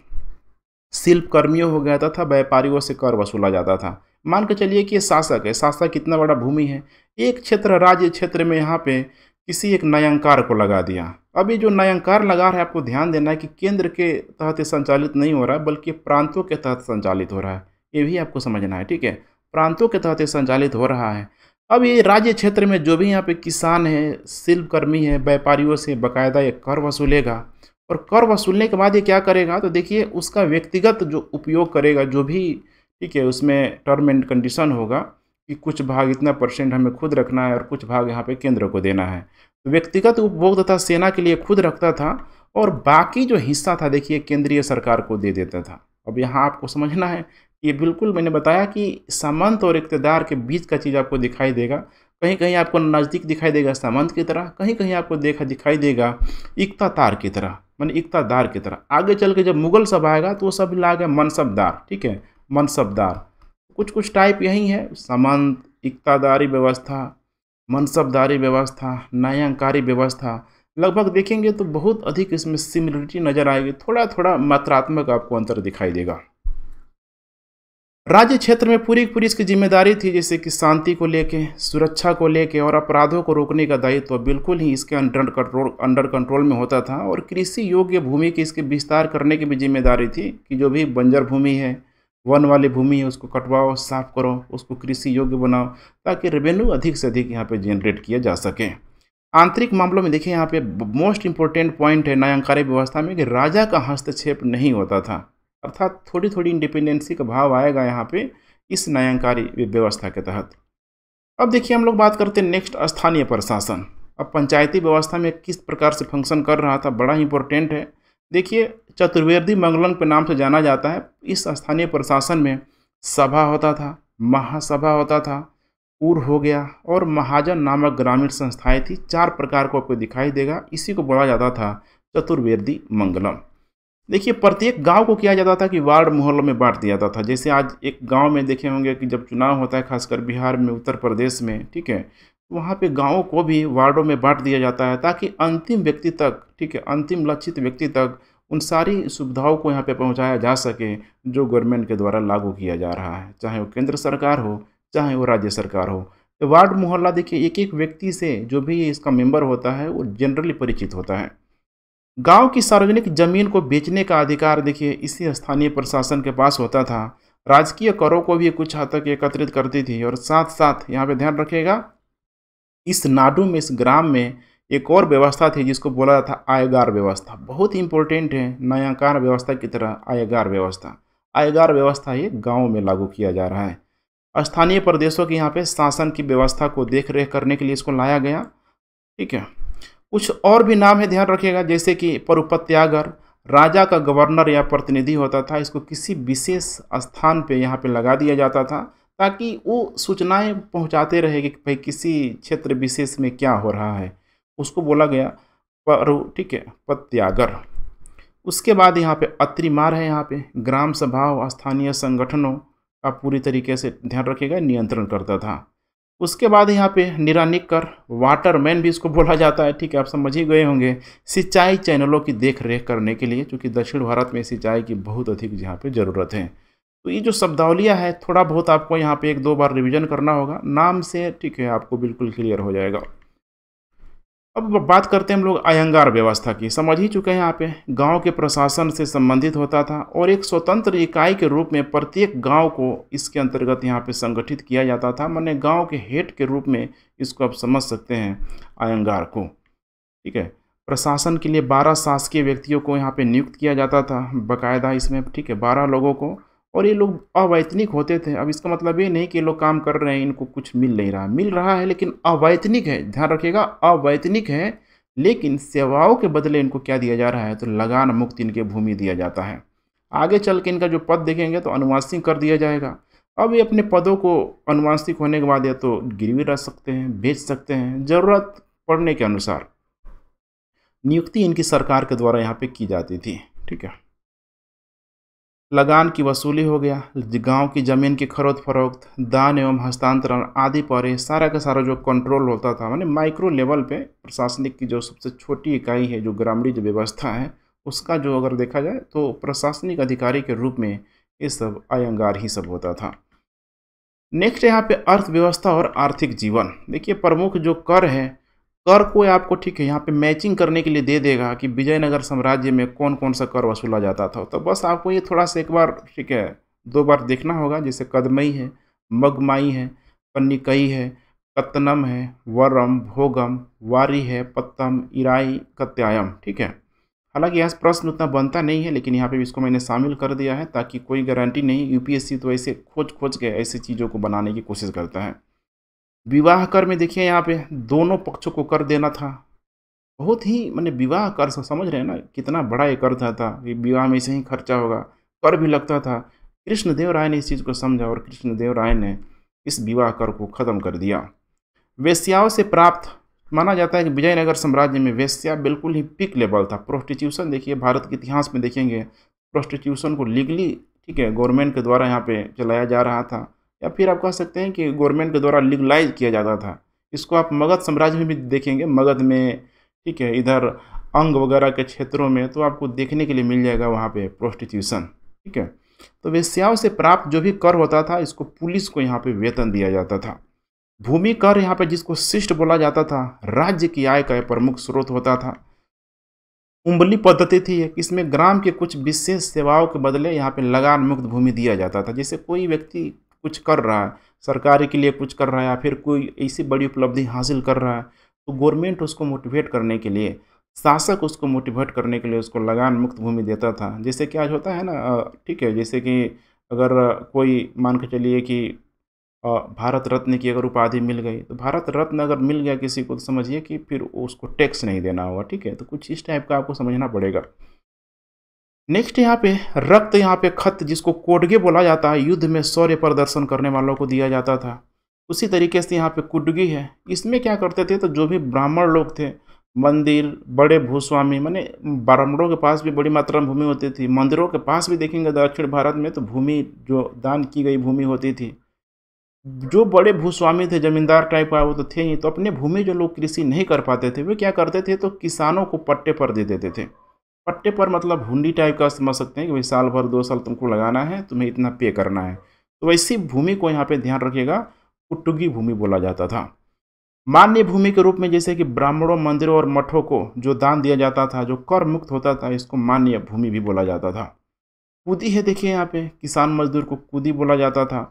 शिल्पकर्मियों हो गया तथा व्यापारियों से कर वसूला जाता था मान के चलिए कि शासक है शासक कितना बड़ा भूमि है एक क्षेत्र राज्य क्षेत्र में यहाँ पे किसी एक नयंकार को लगा दिया अब ये जो नयंकार रहा है आपको ध्यान देना है कि केंद्र के तहत संचालित नहीं हो रहा है बल्कि प्रांतों के तहत संचालित हो रहा है ये भी आपको समझना है ठीक है प्रांतों के तहत संचालित हो रहा है अब ये राज्य क्षेत्र में जो भी यहाँ पे किसान है शिल्पकर्मी है व्यापारियों से बाकायदा ये कर वसूलेगा और कर वसूलने के बाद ये क्या करेगा तो देखिए उसका व्यक्तिगत जो उपयोग करेगा जो भी ठीक है उसमें टर्म एंड कंडीशन होगा कि कुछ भाग इतना परसेंट हमें खुद रखना है और कुछ भाग यहाँ पे केंद्र को देना है व्यक्तिगत उपभोग तथा सेना के लिए खुद रखता था और बाकी जो हिस्सा था देखिए केंद्रीय सरकार को दे देता था अब यहाँ आपको समझना है ये बिल्कुल मैंने बताया कि सामंत और इकतेदार के बीच का चीज़ आपको दिखाई देगा कहीं कहीं आपको नज़दीक दिखाई देगा सामंत की तरह कहीं कहीं आपको देखा दिखाई देगा इकतादार की तरह मैंने इकतादार की तरह आगे चल के जब मुगल सब आएगा तो वो सब ला गया मनसबदार ठीक है मनसबदार कुछ कुछ टाइप यही है सामंत इकतादारी व्यवस्था मनसबदारी व्यवस्था न्यायकारी व्यवस्था लगभग देखेंगे तो बहुत अधिक इसमें सिमिलरिटी नजर आएगी थोड़ा थोड़ा मात्रात्मक आपको अंतर दिखाई देगा राज्य क्षेत्र में पूरी पूरी इसकी जिम्मेदारी थी जैसे कि शांति को लेके सुरक्षा को लेके और अपराधों को रोकने का दायित्व तो बिल्कुल ही इसके अंडर कंट्रोल अंडर कंट्रोल में होता था और कृषि योग्य भूमि की इसके विस्तार करने की भी जिम्मेदारी थी कि जो भी बंजर भूमि है वन वाली भूमि है उसको कटवाओ साफ करो उसको कृषि योग्य बनाओ ताकि रेवेन्यू अधिक से अधिक यहाँ पे जनरेट किया जा सके आंतरिक मामलों में देखिए यहाँ पे मोस्ट इंपॉर्टेंट पॉइंट है नयंकारी व्यवस्था में कि राजा का हस्तक्षेप नहीं होता था अर्थात थोड़ी थोड़ी इंडिपेंडेंसी का भाव आएगा यहाँ पर इस नयंकारी व्यवस्था के तहत अब देखिए हम लोग बात करते हैं नेक्स्ट स्थानीय प्रशासन अब पंचायती व्यवस्था में किस प्रकार से फंक्शन कर रहा था बड़ा इंपॉर्टेंट है देखिए चतुर्वेदी मंगलम के नाम से जाना जाता है इस स्थानीय प्रशासन में सभा होता था महासभा होता था पूर्व हो गया और महाजन नामक ग्रामीण संस्थाएं थी चार प्रकार को आपको दिखाई देगा इसी को बोला जाता था चतुर्वेदी मंगलम देखिए प्रत्येक गांव को किया जाता था कि वार्ड मोहल्लों में बांट दिया जाता था जैसे आज एक गांव में देखे होंगे कि जब चुनाव होता है खासकर बिहार में उत्तर प्रदेश में ठीक है वहाँ पे गाँवों को भी वार्डों में बांट दिया जाता है ताकि अंतिम व्यक्ति तक ठीक है अंतिम लक्षित व्यक्ति तक उन सारी सुविधाओं को यहाँ पे पहुँचाया जा सके जो गवर्नमेंट के द्वारा लागू किया जा रहा है चाहे वो केंद्र सरकार हो चाहे वो राज्य सरकार हो तो वार्ड मोहल्ला देखिए एक एक व्यक्ति से जो भी इसका मेम्बर होता है वो जनरली परिचित होता है गाँव की सार्वजनिक जमीन को बेचने का अधिकार देखिए इसी स्थानीय प्रशासन के पास होता था राजकीय करों को भी कुछ हद तक एकत्रित करती थी और साथ साथ यहाँ पे ध्यान रखिएगा इस नाडू में इस ग्राम में एक और व्यवस्था थी जिसको बोला जाता आयगार व्यवस्था बहुत ही इंपॉर्टेंट है नयाकार व्यवस्था की तरह आयगार व्यवस्था आयगार व्यवस्था ये गाँव में लागू किया जा रहा है स्थानीय प्रदेशों के यहाँ पे शासन की व्यवस्था को देख रेख करने के लिए इसको लाया गया ठीक है कुछ और भी नाम है ध्यान रखिएगा जैसे कि परुपत्यागर राजा का गवर्नर या प्रतिनिधि होता था इसको किसी विशेष स्थान पे यहाँ पे लगा दिया जाता था ताकि वो सूचनाएं पहुंचाते रहे कि भाई किसी क्षेत्र विशेष में क्या हो रहा है उसको बोला गया पर ठीक है पत्यागर उसके बाद यहाँ पे अत्रिमार है यहाँ पे ग्राम सभा और स्थानीय संगठनों का पूरी तरीके से ध्यान रखेगा नियंत्रण करता था उसके बाद यहाँ पे निरानिक कर वाटरमैन भी इसको बोला जाता है ठीक है आप समझ ही गए होंगे सिंचाई चैनलों की देख रेख करने के लिए क्योंकि दक्षिण भारत में सिंचाई की बहुत अधिक यहाँ पे ज़रूरत है तो ये जो शब्दावलियाँ है थोड़ा बहुत आपको यहाँ पे एक दो बार रिवीजन करना होगा नाम से ठीक है आपको बिल्कुल क्लियर हो जाएगा अब बात करते हैं हम लोग अयंगार व्यवस्था की समझ ही चुके हैं यहाँ पे गांव के प्रशासन से संबंधित होता था और एक स्वतंत्र इकाई के रूप में प्रत्येक गांव को इसके अंतर्गत यहाँ पे संगठित किया जाता था मैंने गांव के हेड के रूप में इसको आप समझ सकते हैं अयंगार को ठीक है प्रशासन के लिए बारह शासकीय व्यक्तियों को यहाँ पर नियुक्त किया जाता था बाकायदा इसमें ठीक है बारह लोगों को और ये लोग अवैतनिक होते थे अब इसका मतलब ये नहीं कि लोग काम कर रहे हैं इनको कुछ मिल नहीं रहा मिल रहा है लेकिन अवैतनिक है ध्यान रखिएगा अवैतनिक है लेकिन सेवाओं के बदले इनको क्या दिया जा रहा है तो लगान मुक्त इनके भूमि दिया जाता है आगे चल के इनका जो पद देखेंगे तो अनुवांशिक कर दिया जाएगा अब ये अपने पदों को अनुवांशिक होने के बाद या तो गिरवी रख सकते हैं बेच सकते हैं ज़रूरत पड़ने के अनुसार नियुक्ति इनकी सरकार के द्वारा यहाँ पे की जाती थी ठीक है लगान की वसूली हो गया गांव की ज़मीन की खरोद फरोख्त दान एवं हस्तांतरण आदि पर सारा का सारा जो कंट्रोल होता था मानी माइक्रो लेवल पे प्रशासनिक की जो सबसे छोटी इकाई है जो ग्रामीण जो व्यवस्था है उसका जो अगर देखा जाए तो प्रशासनिक अधिकारी के रूप में ये सब अयंगार ही सब होता था नेक्स्ट यहाँ पे अर्थव्यवस्था और आर्थिक जीवन देखिए प्रमुख जो कर है कर को आपको ठीक है यहाँ पे मैचिंग करने के लिए दे देगा कि विजयनगर साम्राज्य में कौन कौन सा कर वसूला जाता था तो बस आपको ये थोड़ा सा एक बार ठीक है दो बार देखना होगा जैसे कदमई है मगमाई है पन्निकई है कत्तनम है वरम भोगम वारी है पत्तम इराई कत्यायम ठीक है हालांकि यह प्रश्न उतना बनता नहीं है लेकिन यहाँ पे इसको मैंने शामिल कर दिया है ताकि कोई गारंटी नहीं यूपीएससी तो ऐसे खोज खोज के ऐसी चीज़ों को बनाने की कोशिश करता है विवाह कर में देखिए यहाँ पे दोनों पक्षों को कर देना था बहुत ही मैंने विवाह कर समझ रहे हैं ना कितना बड़ा ये कर था, था विवाह में से ही खर्चा होगा कर भी लगता था कृष्णदेव राय ने इस चीज़ को समझा और कृष्णदेव राय ने इस विवाह कर को ख़त्म कर दिया वेश्याओं से प्राप्त माना जाता है कि विजयनगर साम्राज्य में वेश्या बिल्कुल ही पिक लेवल था प्रोस्टिट्यूशन देखिए भारत के इतिहास में देखेंगे प्रोस्टिट्यूशन को लीगली ठीक है गवर्नमेंट के द्वारा यहाँ पे चलाया जा रहा था या फिर आप कह सकते हैं कि गवर्नमेंट के द्वारा लीगलाइज किया जाता था इसको आप मगध साम्राज्य में भी देखेंगे मगध में ठीक है इधर अंग वगैरह के क्षेत्रों में तो आपको देखने के लिए मिल जाएगा वहाँ पे प्रोस्टिट्यूशन ठीक है तो वेश्याओं से प्राप्त जो भी कर होता था इसको पुलिस को यहाँ पे वेतन दिया जाता था भूमि कर यहाँ पे जिसको शिष्ट बोला जाता था राज्य की आय का प्रमुख स्रोत होता था उम्बली पद्धति थी इसमें ग्राम के कुछ विशेष सेवाओं के बदले यहाँ पे लगान मुक्त भूमि दिया जाता था जैसे कोई व्यक्ति कुछ कर रहा है सरकार के लिए कुछ कर रहा है या फिर कोई ऐसी बड़ी उपलब्धि हासिल कर रहा है तो गवर्नमेंट उसको मोटिवेट करने के लिए शासक उसको मोटिवेट करने के लिए उसको लगान मुक्त भूमि देता था जैसे कि आज होता है ना ठीक है जैसे कि अगर कोई मान के चलिए कि भारत रत्न की अगर उपाधि मिल गई तो भारत रत्न अगर मिल गया किसी को तो समझिए कि फिर उसको टैक्स नहीं देना होगा ठीक है तो कुछ इस टाइप का आपको समझना पड़ेगा नेक्स्ट यहाँ पे रक्त यहाँ पे खत जिसको कोडगे बोला जाता है युद्ध में शौर्य प्रदर्शन करने वालों को दिया जाता था उसी तरीके से यहाँ पे कुडगी है इसमें क्या करते थे तो जो भी ब्राह्मण लोग थे मंदिर बड़े भूस्वामी माने ब्राह्मणों के पास भी बड़ी मात्रा में भूमि होती थी मंदिरों के पास भी देखेंगे दक्षिण भारत में तो भूमि जो दान की गई भूमि होती थी जो बड़े भूस्वामी थे जमींदार टाइप का वो तो थे ही तो अपने भूमि जो लोग कृषि नहीं कर पाते थे वे क्या करते थे तो किसानों को पट्टे पर दे देते थे पट्टे पर मतलब हुंडी टाइप का समझ सकते हैं कि भाई साल भर दो साल तुमको लगाना है तुम्हें इतना पे करना है तो वैसी भूमि को यहाँ पे ध्यान रखिएगा कुट्टुगी भूमि बोला जाता था मान्य भूमि के रूप में जैसे कि ब्राह्मणों मंदिरों और मठों को जो दान दिया जाता था जो कर मुक्त होता था इसको मान्य भूमि भी बोला जाता था कुदी है देखिए यहाँ पे किसान मजदूर को कुदी बोला जाता था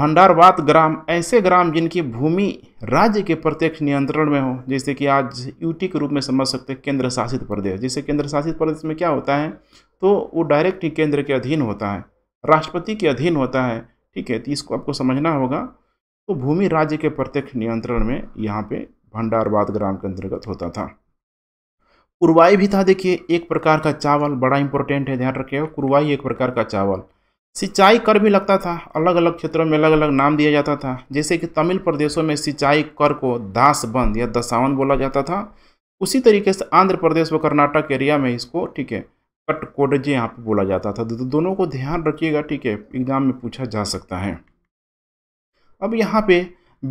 भंडारवात ग्राम ऐसे ग्राम जिनकी भूमि राज्य के प्रत्यक्ष नियंत्रण में हो जैसे कि आज यूटी के रूप में समझ सकते हैं केंद्र शासित प्रदेश जैसे केंद्र शासित प्रदेश में क्या होता है तो वो डायरेक्ट ही केंद्र के अधीन होता है राष्ट्रपति के अधीन होता है ठीक है तो इसको आपको समझना होगा तो भूमि राज्य के प्रत्यक्ष नियंत्रण में यहाँ पर भंडारवाद ग्राम के अंतर्गत होता था कुरवाई भी था देखिए एक प्रकार का चावल बड़ा इंपॉर्टेंट है ध्यान रखिएगा कुरवाई एक प्रकार का चावल सिंचाई कर भी लगता था अलग अलग क्षेत्रों में अलग अलग नाम दिया जाता था जैसे कि तमिल प्रदेशों में सिंचाई कर को दास बंद या दसावन बोला जाता था उसी तरीके से आंध्र प्रदेश व कर्नाटक एरिया में इसको ठीक है कट कोडजी यहाँ पर बोला जाता था तो दोनों को ध्यान रखिएगा ठीक है एग्जाम में पूछा जा सकता है अब यहाँ पे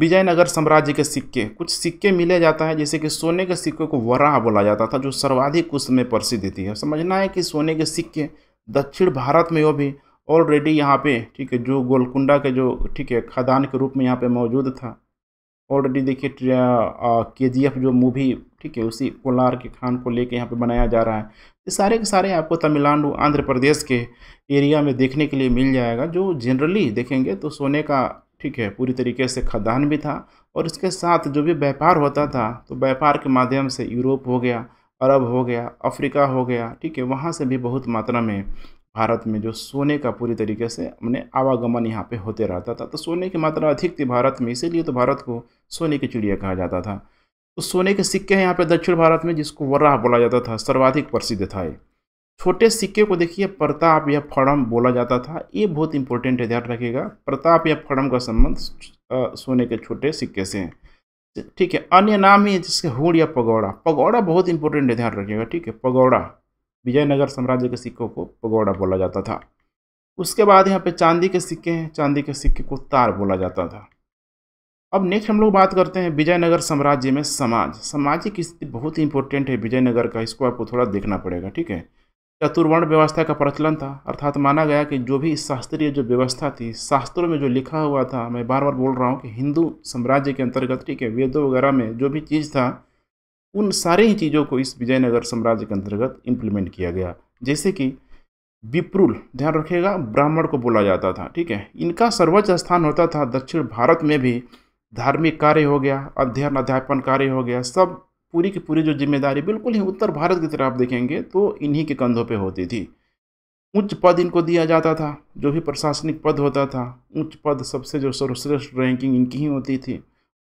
विजयनगर साम्राज्य के सिक्के कुछ सिक्के मिले जाता है जैसे कि सोने के सिक्के को वराह बोला जाता था जो सर्वाधिक उसमें में प्रसिद्ध थी समझना है कि सोने के सिक्के दक्षिण भारत में वो भी ऑलरेडी यहाँ पे ठीक है जो गोलकुंडा के जो ठीक है खदान के रूप में यहाँ पे मौजूद था ऑलरेडी देखिए के जी एफ जो मूवी ठीक है उसी कोलार के खान को लेके यहाँ पे बनाया जा रहा है ये सारे के सारे आपको तमिलनाडु आंध्र प्रदेश के एरिया में देखने के लिए मिल जाएगा जो जनरली देखेंगे तो सोने का ठीक है पूरी तरीके से खदान भी था और इसके साथ जो भी व्यापार होता था तो व्यापार के माध्यम से यूरोप हो गया अरब हो गया अफ्रीका हो गया ठीक है वहाँ से भी बहुत मात्रा में भारत में जो सोने का पूरी तरीके से हमने आवागमन यहाँ पे होते रहता था तो सोने की मात्रा अधिक थी भारत में इसीलिए तो भारत को सोने की चिड़िया कहा जाता था तो सोने के सिक्के हैं यहाँ पे दक्षिण भारत में जिसको वर्राह बोला जाता था सर्वाधिक प्रसिद्ध था ये छोटे सिक्के को देखिए प्रताप या फड़म बोला जाता था ये बहुत इंपॉर्टेंट है ध्यान रखिएगा प्रताप या फड़म का संबंध सोने के छोटे सिक्के से है ठीक है अन्य नाम ही है जिसके हुड़ या पगौड़ा पगौड़ा बहुत इंपॉर्टेंट है ध्यान रखिएगा ठीक है पगौड़ा विजयनगर साम्राज्य के सिक्कों को पगोड़ा बोला जाता था उसके बाद यहाँ पे चांदी के सिक्के हैं चांदी के सिक्के को तार बोला जाता था अब नेक्स्ट हम लोग बात करते हैं विजयनगर साम्राज्य में समाज सामाजिक स्थिति बहुत ही इंपॉर्टेंट है विजयनगर का इसको आपको थोड़ा देखना पड़ेगा ठीक है चतुर्वर्ण व्यवस्था का प्रचलन था अर्थात माना गया कि जो भी शास्त्रीय जो व्यवस्था थी शास्त्रों में जो लिखा हुआ था मैं बार बार बोल रहा हूँ कि हिंदू साम्राज्य के अंतर्गत ठीक है वेदों वगैरह में जो भी चीज़ था उन सारे ही चीज़ों को इस विजयनगर साम्राज्य के अंतर्गत इम्प्लीमेंट किया गया जैसे कि विप्रुल ध्यान रखिएगा ब्राह्मण को बोला जाता था ठीक है इनका सर्वोच्च स्थान होता था दक्षिण भारत में भी धार्मिक कार्य हो गया अध्ययन अध्यापन कार्य हो गया सब पूरी की पूरी जो जिम्मेदारी बिल्कुल ही उत्तर भारत की तरफ आप देखेंगे तो इन्हीं के कंधों पे होती थी उच्च पद इनको दिया जाता था जो भी प्रशासनिक पद होता था उच्च पद सबसे जो सर्वश्रेष्ठ रैंकिंग इनकी ही होती थी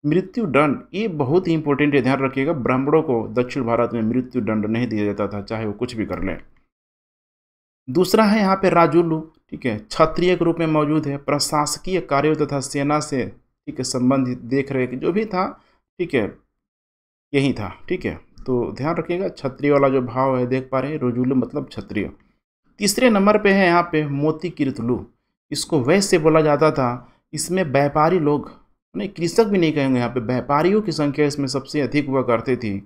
मृत्यु दंड ये बहुत ही इंपॉर्टेंट है ध्यान रखिएगा ब्राह्मणों को दक्षिण भारत में मृत्यु दंड नहीं दिया जाता था चाहे वो कुछ भी कर लें दूसरा है यहाँ पे राजुलू ठीक है क्षत्रिय के रूप में मौजूद है प्रशासकीय कार्यों तथा सेना से ठीक है संबंधित देख रेख जो भी था ठीक है यही था ठीक है तो ध्यान रखिएगा क्षत्रिय वाला जो भाव है देख पा रहे हैं रोजुलू मतलब क्षत्रिय तीसरे नंबर पे है यहाँ पे मोती कीर्तलू इसको वैश्य बोला जाता था इसमें व्यापारी लोग नहीं कृषक भी नहीं कहेंगे यहाँ पे व्यापारियों की संख्या इसमें सबसे अधिक हुआ करती थी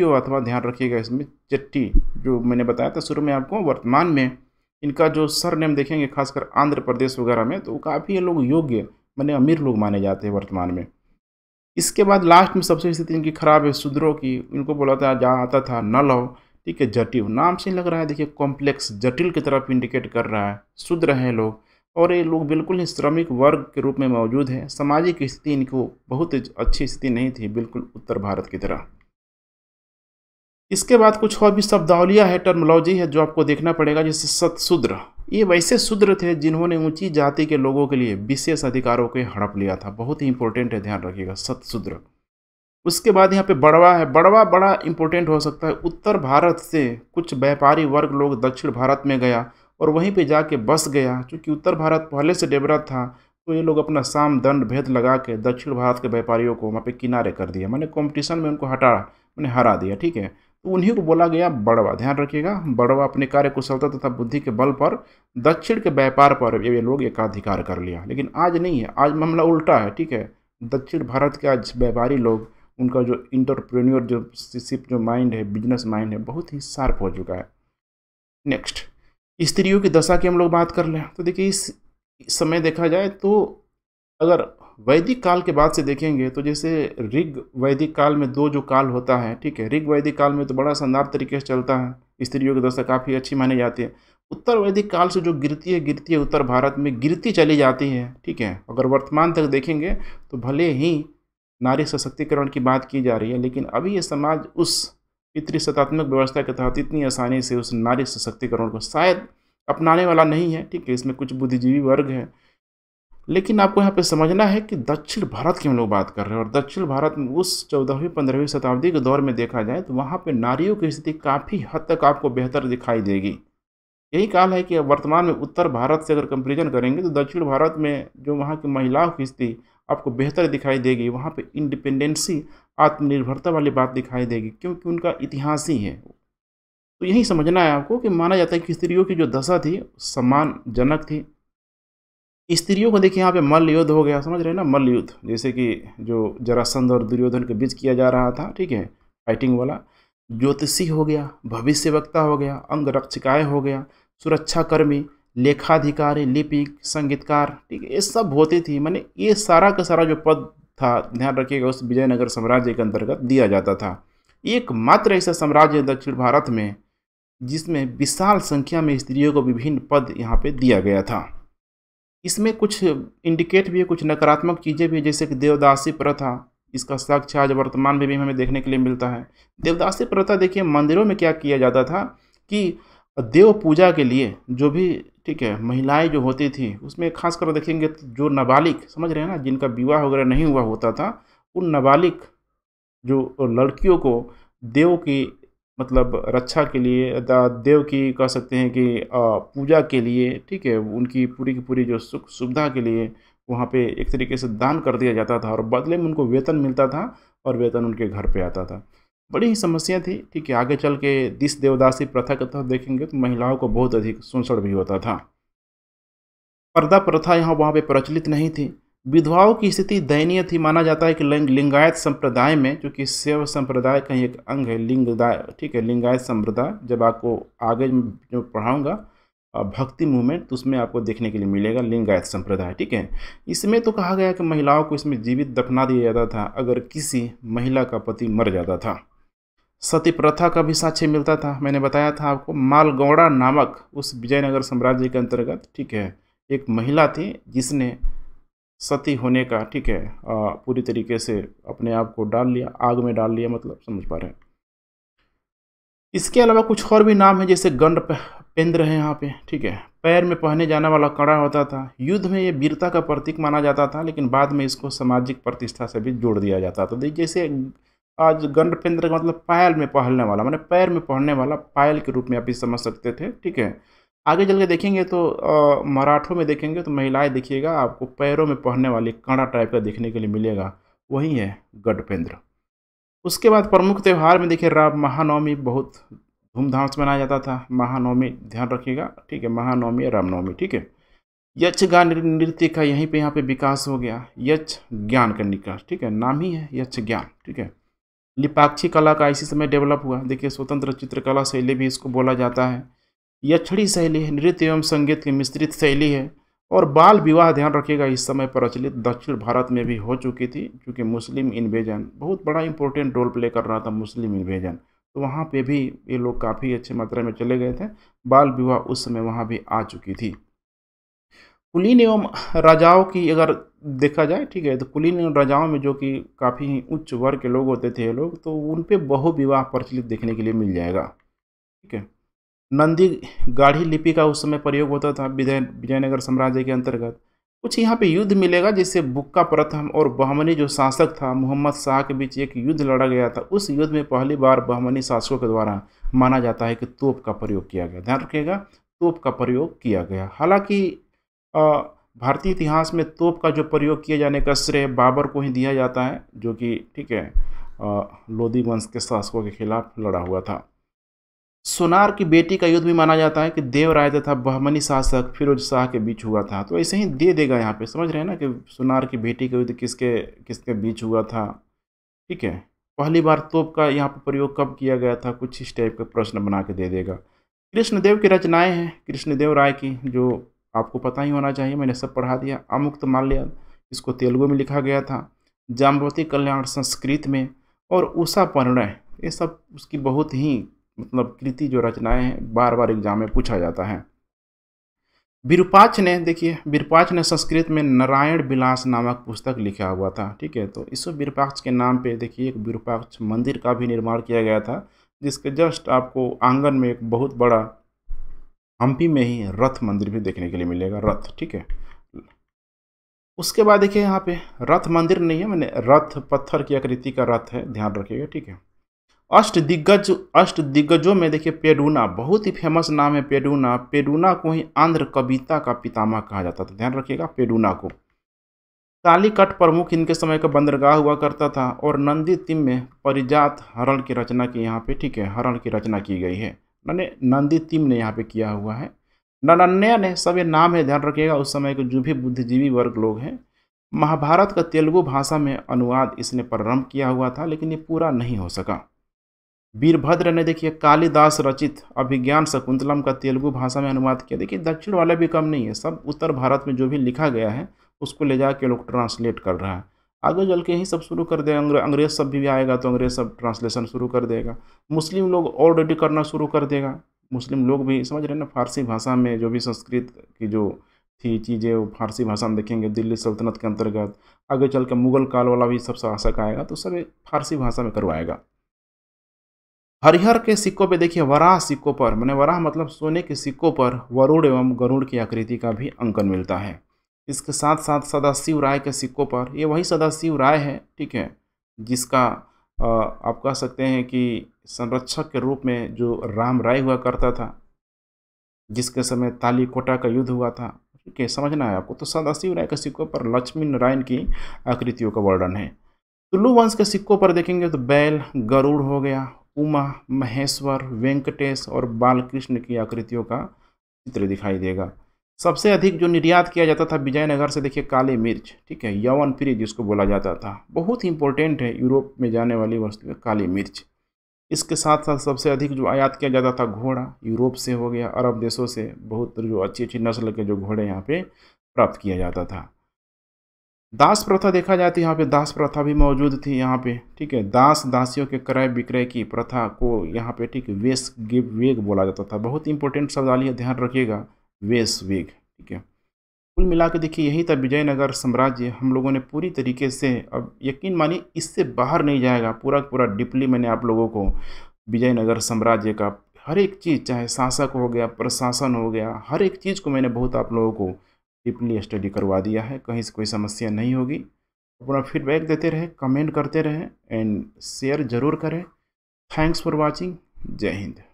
हो अथवा ध्यान रखिएगा इसमें चट्टी जो मैंने बताया था शुरू में आपको वर्तमान में इनका जो सर नेम देखेंगे खासकर आंध्र प्रदेश वगैरह में तो काफ़ी ये लोग योग्य मैंने अमीर लोग माने जाते हैं वर्तमान में इसके बाद लास्ट में सबसे स्थिति इनकी खराब है शूद्रों की इनको बोला था जहाँ आता था नल हो ठीक है जटिल नाम से लग रहा है देखिए कॉम्प्लेक्स जटिल की तरफ इंडिकेट कर रहा है शूद्र हैं लोग और ये लोग बिल्कुल ही श्रमिक वर्ग के रूप में मौजूद हैं सामाजिक स्थिति इनको बहुत अच्छी स्थिति नहीं थी बिल्कुल उत्तर भारत की तरह इसके बाद कुछ और भी शब्दावलियाँ है टर्मोलॉजी है जो आपको देखना पड़ेगा जैसे सतशूद्र ये वैसे शूद्र थे जिन्होंने ऊंची जाति के लोगों के लिए विशेष अधिकारों के हड़प लिया था बहुत ही इंपॉर्टेंट है ध्यान रखिएगा सतशूद्र उसके बाद यहाँ पे बड़वा है बड़वा बड़ा इंपॉर्टेंट हो सकता है उत्तर भारत से कुछ व्यापारी वर्ग लोग दक्षिण भारत में गया और वहीं पे जाके बस गया क्योंकि उत्तर भारत पहले से डेबरा था तो ये लोग अपना साम दंड भेद लगा के दक्षिण भारत के व्यापारियों को वहाँ पे किनारे कर दिया मैंने कंपटीशन में उनको हटा मैंने हरा दिया ठीक है तो उन्हीं को बोला गया बड़वा ध्यान रखिएगा बड़वा अपने कार्य कुशलता तथा बुद्धि के बल पर दक्षिण के व्यापार पर ये लोग एकाधिकार कर लिया लेकिन आज नहीं है आज मामला उल्टा है ठीक है दक्षिण भारत के आज व्यापारी लोग उनका जो इंटरप्रेन्योर जो सिप जो माइंड है बिजनेस माइंड है बहुत ही शार्प हो चुका है नेक्स्ट स्त्रियों की दशा की हम लोग बात कर लें तो देखिए इस समय देखा जाए तो अगर वैदिक काल के बाद से देखेंगे तो जैसे ऋग वैदिक काल में दो जो काल होता है ठीक है ऋग वैदिक काल में तो बड़ा शानदार तरीके से चलता है स्त्रियों की दशा काफ़ी अच्छी मानी जाती है उत्तर वैदिक काल से जो गिरती है गिरती है उत्तर भारत में गिरती चली जाती है ठीक है अगर वर्तमान तक देखेंगे तो भले ही नारी सशक्तिकरण की बात की जा रही है लेकिन अभी ये समाज उस पितृसत्तात्मक व्यवस्था के तहत इतनी आसानी से उस नारी सशक्तिकरण को शायद अपनाने वाला नहीं है ठीक है इसमें कुछ बुद्धिजीवी वर्ग है लेकिन आपको यहाँ पे समझना है कि दक्षिण भारत की हम लोग बात कर रहे हैं और दक्षिण भारत में उस चौदहवीं पंद्रहवीं शताब्दी के दौर में देखा जाए तो वहाँ पे नारियों की स्थिति काफ़ी हद तक आपको बेहतर दिखाई देगी यही काल है कि वर्तमान में उत्तर भारत से अगर कंपेरिजन करेंगे तो दक्षिण भारत में जो वहाँ की महिलाओं की स्थिति आपको बेहतर दिखाई देगी वहाँ पर इंडिपेंडेंसी आत्मनिर्भरता वाली बात दिखाई देगी क्योंकि उनका इतिहास ही है तो यही समझना है आपको कि माना जाता है कि स्त्रियों की जो दशा थी सम्मानजनक थी स्त्रियों को देखिए यहाँ पे मल्ल युद्ध हो गया समझ रहे हैं ना मल्ल युद्ध जैसे कि जो जरासंध और दुर्योधन के बीच किया जा रहा था ठीक है फाइटिंग वाला ज्योतिषी हो गया भविष्य वक्ता हो गया अंग रक्षिकाएँ हो गया सुरक्षाकर्मी लेखाधिकारी लिपिक संगीतकार ठीक है ये सब होती थी मैंने ये सारा का सारा जो पद था ध्यान रखिएगा उस विजयनगर साम्राज्य के अंतर्गत दिया जाता था एकमात्र ऐसा साम्राज्य दक्षिण भारत में जिसमें विशाल संख्या में स्त्रियों को विभिन्न पद यहाँ पे दिया गया था इसमें कुछ इंडिकेट भी है कुछ नकारात्मक चीज़ें भी है जैसे कि देवदासी प्रथा इसका साक्ष्य आज वर्तमान में भी हमें देखने के लिए मिलता है देवदासी प्रथा देखिए मंदिरों में क्या किया जाता था कि देव पूजा के लिए जो भी ठीक है महिलाएं जो होती थी उसमें खासकर देखेंगे तो जो नाबालिग समझ रहे हैं ना जिनका विवाह वगैरह नहीं हुआ होता था उन नाबालिग जो लड़कियों को देव की मतलब रक्षा के लिए देव की कह सकते हैं कि पूजा के लिए ठीक है उनकी पूरी की पूरी जो सुख सुविधा के लिए वहाँ पे एक तरीके से दान कर दिया जाता था और बदले में उनको वेतन मिलता था और वेतन उनके घर पे आता था बड़ी ही समस्या थी ठीक है आगे चल के दिस देवदासी प्रथा के तहत देखेंगे तो महिलाओं को बहुत अधिक शोषण भी होता था पर्दा प्रथा यहाँ वहाँ पे प्रचलित नहीं थी विधवाओं की स्थिति दयनीय थी माना जाता है कि लिंग लिंगायत संप्रदाय में जो कि सेव संप्रदाय का एक अंग है लिंगदाय ठीक है लिंगायत संप्रदाय जब आपको आगे जो पढ़ाऊँगा भक्ति मूवमेंट तो उसमें आपको देखने के लिए मिलेगा लिंगायत संप्रदाय ठीक है इसमें तो कहा गया कि महिलाओं को इसमें जीवित दफना दिया जाता था अगर किसी महिला का पति मर जाता था सती प्रथा का भी साक्ष्य मिलता था मैंने बताया था आपको मालगौड़ा नामक उस विजयनगर साम्राज्य के अंतर्गत ठीक है एक महिला थी जिसने सती होने का ठीक है आ, पूरी तरीके से अपने आप को डाल लिया आग में डाल लिया मतलब समझ पा रहे हैं इसके अलावा कुछ और भी नाम है जैसे गंड पेंद्र है यहाँ पे ठीक है पैर में पहने जाने वाला कड़ा होता था युद्ध में ये वीरता का प्रतीक माना जाता था लेकिन बाद में इसको सामाजिक प्रतिष्ठा से भी जोड़ दिया जाता था तो जैसे आज गंडपेंद्र का मतलब पायल में पहलने वाला मैंने पैर में पहनने वाला पायल के रूप में आप समझ सकते थे ठीक है आगे चल के देखेंगे तो मराठों में देखेंगे तो महिलाएं देखिएगा आपको पैरों में पहनने वाली कड़ा टाइप का देखने के लिए मिलेगा वही है गढ़पेंद्र उसके बाद प्रमुख त्यौहार में देखिए राम महानवमी बहुत धूमधाम से मनाया जाता था महानवमी ध्यान रखिएगा ठीक है महानवमी या रामनवमी ठीक है यक्ष गान नृत्य का यहीं पे यहाँ पे विकास हो गया यक्ष ज्ञान का निकास ठीक है नाम ही है यक्ष ज्ञान ठीक है लिपाक्षी कला का इसी समय डेवलप हुआ देखिए स्वतंत्र चित्रकला शैली भी इसको बोला जाता है यह छड़ी शैली है नृत्य एवं संगीत की मिश्रित शैली है और बाल विवाह ध्यान रखिएगा इस समय प्रचलित दक्षिण भारत में भी हो चुकी थी क्योंकि मुस्लिम इन्वेजन बहुत बड़ा इंपॉर्टेंट रोल प्ले कर रहा था मुस्लिम इन्वेजन तो वहाँ पे भी ये लोग काफ़ी अच्छे मात्रा में चले गए थे बाल विवाह उस समय वहाँ भी आ चुकी थी कुलीन एवं राजाओं की अगर देखा जाए ठीक है तो कुलीन एवं राजाओं में जो कि काफ़ी उच्च वर्ग के लोग होते थे लोग तो उन पर बहुविवाह प्रचलित देखने के लिए मिल जाएगा ठीक है नंदी गाढ़ी लिपि का उस समय प्रयोग होता था विजय विजयनगर साम्राज्य के अंतर्गत कुछ यहाँ पे युद्ध मिलेगा जिससे बुक्का प्रथम और बहमनी जो शासक था मोहम्मद शाह के बीच एक युद्ध लड़ा गया था उस युद्ध में पहली बार बहमनी शासकों के द्वारा माना जाता है कि तोप का प्रयोग किया गया ध्यान रखिएगा तोप का प्रयोग किया गया हालांकि भारतीय इतिहास में तोप का जो प्रयोग किए जाने का श्रेय बाबर को ही दिया जाता है जो कि ठीक है लोधी वंश के शासकों के खिलाफ लड़ा हुआ था सोनार की बेटी का युद्ध भी माना जाता है कि देवराय तथा बहमनी शासक फिरोज शाह के बीच हुआ था तो ऐसे ही दे देगा यहाँ पे समझ रहे हैं ना कि सोनार की बेटी का युद्ध किसके किसके बीच हुआ था ठीक है पहली बार तोप का यहाँ पर प्रयोग कब किया गया था कुछ इस टाइप का प्रश्न बना के दे देगा कृष्णदेव की रचनाएं हैं कृष्णदेव राय की जो आपको पता ही होना चाहिए मैंने सब पढ़ा दिया अमुक्त माल्या इसको तेलुगु में लिखा गया था जाम्बवती कल्याण संस्कृत में और उषा परिणय ये सब उसकी बहुत ही मतलब कृति जो रचनाएं हैं बार बार एग्जाम में पूछा जाता है बिरपाच ने देखिए बिरपाच ने संस्कृत में नारायण विलास नामक पुस्तक लिखा हुआ था ठीक है तो इस विरूपाक्ष के नाम पे देखिए एक विरूपाक्ष मंदिर का भी निर्माण किया गया था जिसके जस्ट आपको आंगन में एक बहुत बड़ा हम्पी में ही रथ मंदिर भी देखने के लिए मिलेगा रथ ठीक है उसके बाद देखिए यहाँ पे रथ मंदिर नहीं है मैंने रथ पत्थर की आकृति का रथ है ध्यान रखिएगा ठीक है अष्ट दिग्गज अष्ट दिग्गजों में देखिए पेडूना बहुत ही फेमस नाम है पेडूना पेडूना को ही आंध्र कविता का पितामह कहा जाता था ध्यान रखिएगा पेडूना को कालीकट प्रमुख इनके समय का बंदरगाह हुआ करता था और नंदी तिम में परिजात हरण की रचना की यहाँ पे ठीक है हरण की रचना की गई है मैंने नंदी तीम ने यहाँ पे किया हुआ है ननन्या ने सब ये नाम है ध्यान रखिएगा उस समय के जो भी बुद्धिजीवी वर्ग लोग हैं महाभारत का तेलुगु भाषा में अनुवाद इसने प्रारंभ किया हुआ था लेकिन ये पूरा नहीं हो सका वीरभद्र ने देखिए कालिदास रचित अभिज्ञान शकुंतलम का तेलुगु भाषा में अनुवाद किया देखिए दक्षिण वाला भी कम नहीं है सब उत्तर भारत में जो भी लिखा गया है उसको ले जा लोग ट्रांसलेट कर रहा है आगे चल के ही सब शुरू कर देगा अंग्रेज सब भी आएगा तो अंग्रेज सब ट्रांसलेशन शुरू कर देगा मुस्लिम लोग ऑलरेडी करना शुरू कर देगा मुस्लिम लोग भी समझ रहे हैं ना फारसी भाषा में जो भी संस्कृत की जो थी चीज़ें वो फारसी भाषा में देखेंगे दिल्ली सल्तनत के अंतर्गत आगे चल के मुगल काल वाला भी सब शासक आएगा तो सब फारसी भाषा में करवाएगा हरिहर के सिक्कों पे देखिए वराह सिक्कों पर मैंने वराह मतलब सोने के सिक्कों पर वरुण एवं गरुड़ की आकृति का भी अंकन मिलता है इसके साथ साथ सदाशिव राय के सिक्कों पर ये वही सदाशिव राय है ठीक है जिसका आप कह सकते हैं कि संरक्षक के रूप में जो राम राय हुआ करता था जिसके समय तालीकोटा का युद्ध हुआ था ठीक है समझना है आपको तो सदाशिव राय के सिक्कों पर लक्ष्मी नारायण की आकृतियों का वर्णन है तुलु वंश के सिक्कों पर देखेंगे तो बैल गरुड़ हो गया उमा महेश्वर वेंकटेश और बालकृष्ण की आकृतियों का चित्र दिखाई देगा सबसे अधिक जो निर्यात किया जाता था विजयनगर से देखिए काले मिर्च ठीक है यवन फ्री जिसको बोला जाता था बहुत ही इंपॉर्टेंट है यूरोप में जाने वाली वस्तु काली मिर्च इसके साथ साथ सबसे अधिक जो आयात किया जाता था घोड़ा यूरोप से हो गया अरब देशों से बहुत जो अच्छी अच्छी नस्ल के जो घोड़े यहाँ पे प्राप्त किया जाता था दास प्रथा देखा जाए तो यहाँ पे दास प्रथा भी मौजूद थी यहाँ पे ठीक है दास दासियों के क्रय विक्रय की प्रथा को यहाँ पे ठीक है वेस गिव वेग बोला जाता था बहुत इंपॉर्टेंट शब्दाली है ध्यान रखिएगा वेस वेग ठीक है कुल मिला के देखिए यही था विजयनगर साम्राज्य हम लोगों ने पूरी तरीके से अब यकीन मानिए इससे बाहर नहीं जाएगा पूरा पूरा डीपली मैंने आप लोगों को विजयनगर साम्राज्य का हर एक चीज़ चाहे शासक हो गया प्रशासन हो गया हर एक चीज़ को मैंने बहुत आप लोगों को डीपली स्टडी करवा दिया है कहीं से कोई समस्या नहीं होगी अपना फीडबैक देते रहें कमेंट करते रहें एंड शेयर ज़रूर करें थैंक्स फॉर वॉचिंग जय हिंद